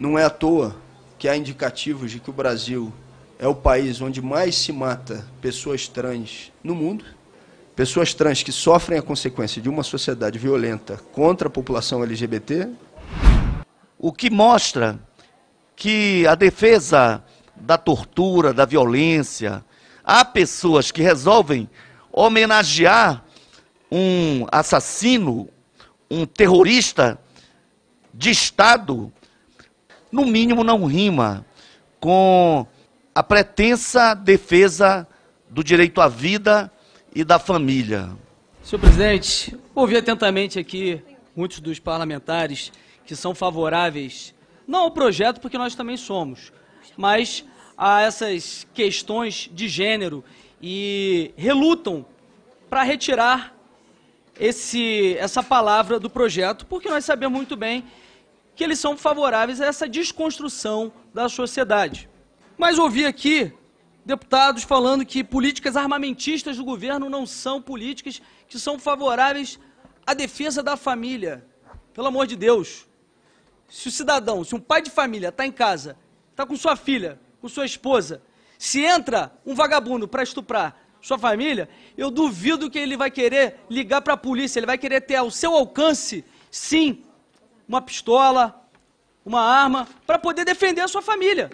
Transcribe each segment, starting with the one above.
Não é à toa que há indicativos de que o Brasil é o país onde mais se mata pessoas trans no mundo. Pessoas trans que sofrem a consequência de uma sociedade violenta contra a população LGBT. O que mostra que a defesa da tortura, da violência, há pessoas que resolvem homenagear um assassino, um terrorista de Estado no mínimo não rima com a pretensa defesa do direito à vida e da família. Senhor presidente, ouvi atentamente aqui muitos dos parlamentares que são favoráveis, não ao projeto, porque nós também somos, mas a essas questões de gênero e relutam para retirar esse, essa palavra do projeto, porque nós sabemos muito bem que eles são favoráveis a essa desconstrução da sociedade. Mas ouvi aqui deputados falando que políticas armamentistas do governo não são políticas que são favoráveis à defesa da família. Pelo amor de Deus. Se o cidadão, se um pai de família está em casa, está com sua filha, com sua esposa, se entra um vagabundo para estuprar sua família, eu duvido que ele vai querer ligar para a polícia, ele vai querer ter ao seu alcance, sim, uma pistola, uma arma, para poder defender a sua família.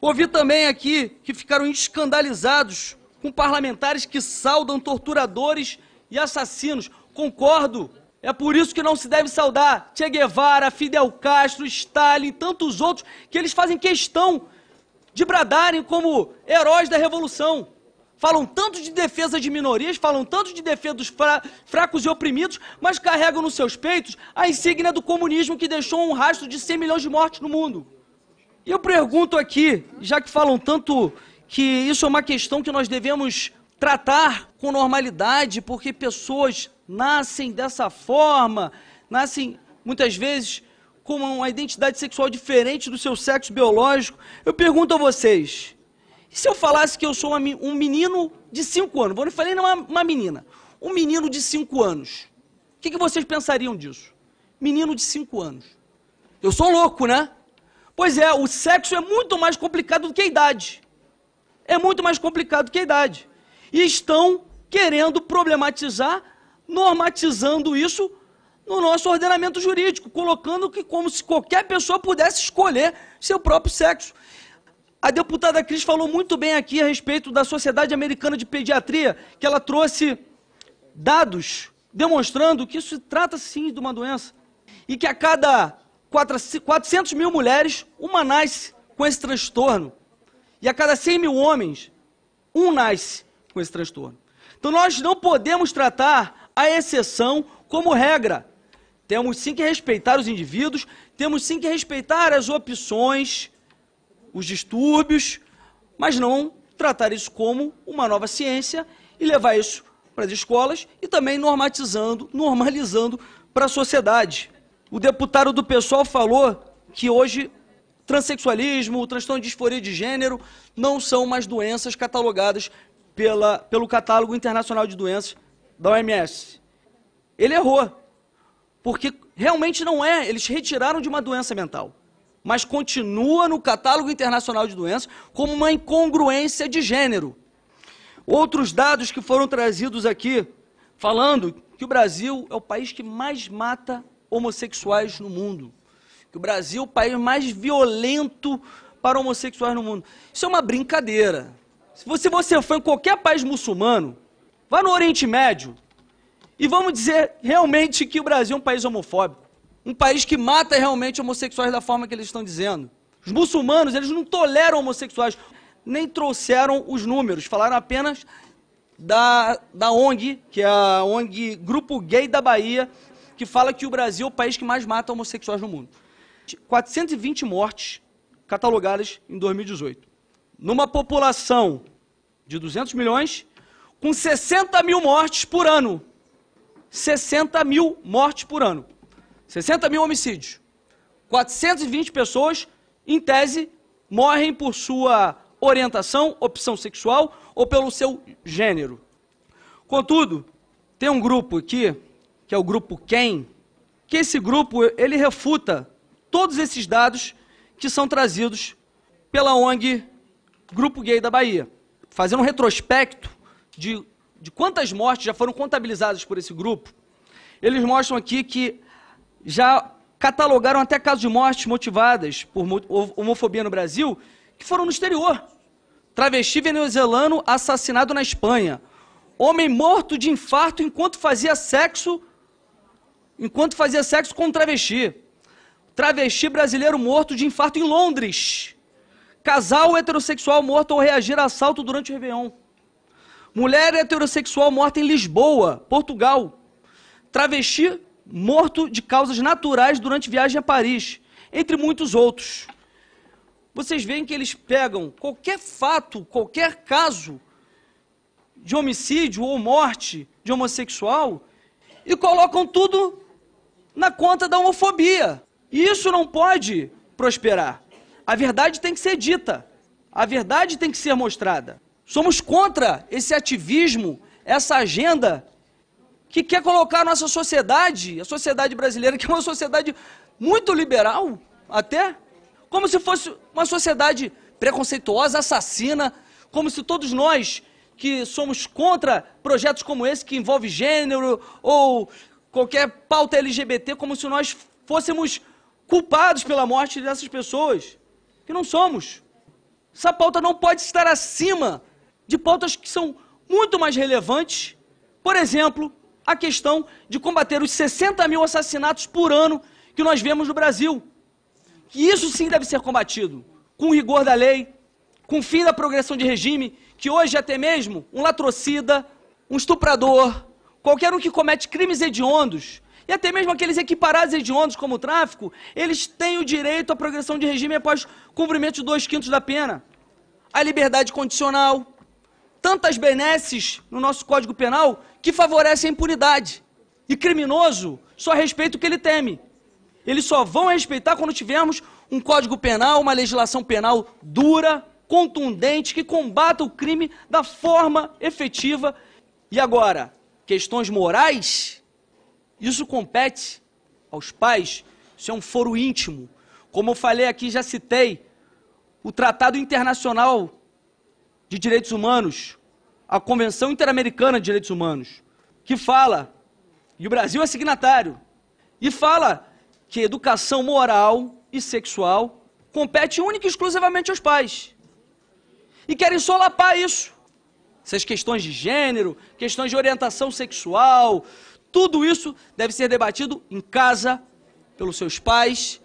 Ouvi também aqui que ficaram escandalizados com parlamentares que saudam torturadores e assassinos. Concordo. É por isso que não se deve saudar Che Guevara, Fidel Castro, Stalin e tantos outros que eles fazem questão de bradarem como heróis da revolução. Falam tanto de defesa de minorias, falam tanto de defesa dos fra fracos e oprimidos, mas carregam nos seus peitos a insígnia do comunismo que deixou um rastro de 100 milhões de mortes no mundo. E eu pergunto aqui, já que falam tanto que isso é uma questão que nós devemos tratar com normalidade, porque pessoas nascem dessa forma, nascem muitas vezes com uma identidade sexual diferente do seu sexo biológico. Eu pergunto a vocês, e se eu falasse que eu sou uma, um menino de 5 anos? Vou falei não uma, uma menina. Um menino de 5 anos. O que, que vocês pensariam disso? Menino de 5 anos. Eu sou louco, né? Pois é, o sexo é muito mais complicado do que a idade. É muito mais complicado do que a idade. E estão querendo problematizar, normatizando isso no nosso ordenamento jurídico, colocando que como se qualquer pessoa pudesse escolher seu próprio sexo. A deputada Cris falou muito bem aqui a respeito da Sociedade Americana de Pediatria, que ela trouxe dados demonstrando que isso se trata sim de uma doença. E que a cada 400 mil mulheres, uma nasce com esse transtorno. E a cada 100 mil homens, um nasce com esse transtorno. Então nós não podemos tratar a exceção como regra. Temos sim que respeitar os indivíduos, temos sim que respeitar as opções os distúrbios, mas não tratar isso como uma nova ciência e levar isso para as escolas e também normatizando, normalizando para a sociedade. O deputado do PSOL falou que hoje transexualismo, transtorno de disforia de gênero não são mais doenças catalogadas pela, pelo Catálogo Internacional de Doenças da OMS. Ele errou, porque realmente não é, eles retiraram de uma doença mental mas continua no catálogo internacional de doenças como uma incongruência de gênero. Outros dados que foram trazidos aqui, falando que o Brasil é o país que mais mata homossexuais no mundo. Que o Brasil é o país mais violento para homossexuais no mundo. Isso é uma brincadeira. Se você, você for em qualquer país muçulmano, vá no Oriente Médio e vamos dizer realmente que o Brasil é um país homofóbico um país que mata realmente homossexuais da forma que eles estão dizendo. Os muçulmanos, eles não toleram homossexuais, nem trouxeram os números, falaram apenas da, da ONG, que é a ONG Grupo Gay da Bahia, que fala que o Brasil é o país que mais mata homossexuais no mundo. 420 mortes catalogadas em 2018. Numa população de 200 milhões, com 60 mil mortes por ano. 60 mil mortes por ano. 60 mil homicídios. 420 pessoas, em tese, morrem por sua orientação, opção sexual ou pelo seu gênero. Contudo, tem um grupo aqui, que é o grupo Quem, que esse grupo ele refuta todos esses dados que são trazidos pela ONG Grupo Gay da Bahia, fazendo um retrospecto de, de quantas mortes já foram contabilizadas por esse grupo. Eles mostram aqui que já catalogaram até casos de mortes motivadas por homofobia no Brasil, que foram no exterior. Travesti venezuelano assassinado na Espanha. Homem morto de infarto enquanto fazia sexo enquanto fazia sexo com um travesti. Travesti brasileiro morto de infarto em Londres. Casal heterossexual morto ao reagir a assalto durante o Réveillon. Mulher heterossexual morta em Lisboa, Portugal. Travesti morto de causas naturais durante viagem a Paris, entre muitos outros. Vocês veem que eles pegam qualquer fato, qualquer caso de homicídio ou morte de homossexual e colocam tudo na conta da homofobia. E isso não pode prosperar. A verdade tem que ser dita. A verdade tem que ser mostrada. Somos contra esse ativismo, essa agenda que quer colocar a nossa sociedade, a sociedade brasileira, que é uma sociedade muito liberal, até, como se fosse uma sociedade preconceituosa, assassina, como se todos nós que somos contra projetos como esse que envolve gênero ou qualquer pauta LGBT, como se nós fôssemos culpados pela morte dessas pessoas, que não somos. Essa pauta não pode estar acima de pautas que são muito mais relevantes. Por exemplo, a questão de combater os 60 mil assassinatos por ano que nós vemos no Brasil. isso sim deve ser combatido, com rigor da lei, com fim da progressão de regime, que hoje é até mesmo um latrocida, um estuprador, qualquer um que comete crimes hediondos, e até mesmo aqueles equiparados hediondos como o tráfico, eles têm o direito à progressão de regime após cumprimento de dois quintos da pena. A liberdade condicional, tantas benesses no nosso Código Penal que favorece a impunidade. E criminoso só respeita o que ele teme. Eles só vão respeitar quando tivermos um código penal, uma legislação penal dura, contundente, que combata o crime da forma efetiva. E agora, questões morais, isso compete aos pais, isso é um foro íntimo. Como eu falei aqui, já citei o Tratado Internacional de Direitos Humanos, a Convenção Interamericana de Direitos Humanos, que fala, e o Brasil é signatário, e fala que educação moral e sexual compete única e exclusivamente aos pais. E querem solapar isso. Essas questões de gênero, questões de orientação sexual, tudo isso deve ser debatido em casa, pelos seus pais,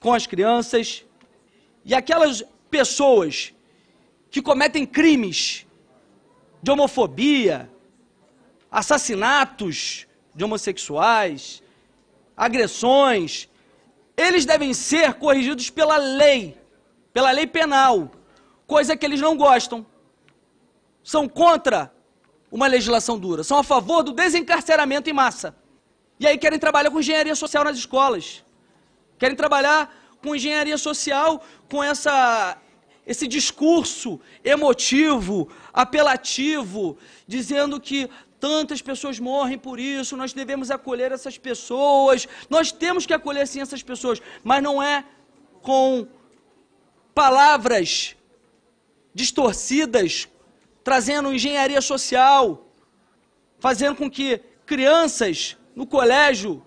com as crianças. E aquelas pessoas que cometem crimes de homofobia, assassinatos de homossexuais, agressões, eles devem ser corrigidos pela lei, pela lei penal, coisa que eles não gostam. São contra uma legislação dura, são a favor do desencarceramento em massa. E aí querem trabalhar com engenharia social nas escolas. Querem trabalhar com engenharia social, com essa esse discurso emotivo, apelativo, dizendo que tantas pessoas morrem por isso, nós devemos acolher essas pessoas, nós temos que acolher sim essas pessoas, mas não é com palavras distorcidas, trazendo engenharia social, fazendo com que crianças no colégio,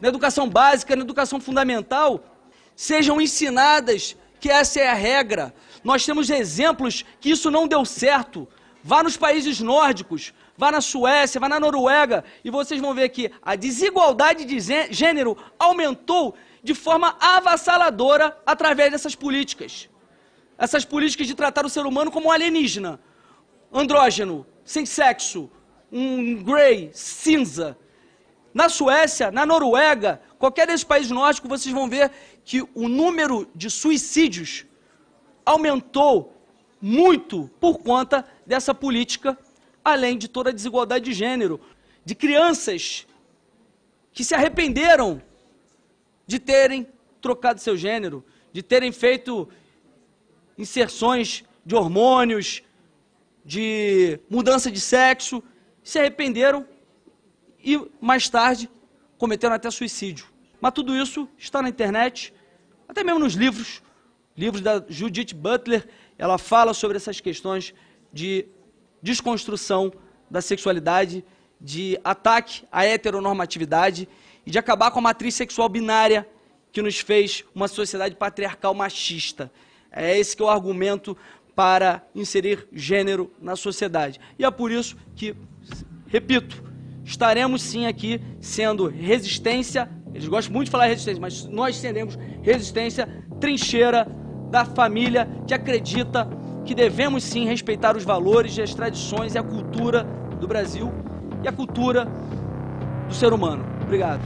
na educação básica, na educação fundamental, sejam ensinadas que essa é a regra. Nós temos exemplos que isso não deu certo. Vá nos países nórdicos, vá na Suécia, vá na Noruega, e vocês vão ver que a desigualdade de gênero aumentou de forma avassaladora através dessas políticas. Essas políticas de tratar o ser humano como um alienígena, andrógeno, sem sexo, um grey, cinza. Na Suécia, na Noruega, qualquer desses países nórdicos, vocês vão ver que o número de suicídios aumentou muito por conta dessa política, além de toda a desigualdade de gênero, de crianças que se arrependeram de terem trocado seu gênero, de terem feito inserções de hormônios, de mudança de sexo, se arrependeram e mais tarde cometeram até suicídio. Mas tudo isso está na internet, até mesmo nos livros, livros da Judith Butler, ela fala sobre essas questões de desconstrução da sexualidade, de ataque à heteronormatividade e de acabar com a matriz sexual binária que nos fez uma sociedade patriarcal machista. É esse que é o argumento para inserir gênero na sociedade. E é por isso que, repito, estaremos sim aqui sendo resistência. Eles gostam muito de falar resistência, mas nós seremos resistência trincheira da família que acredita que devemos sim respeitar os valores, as tradições e a cultura do Brasil e a cultura do ser humano. Obrigado.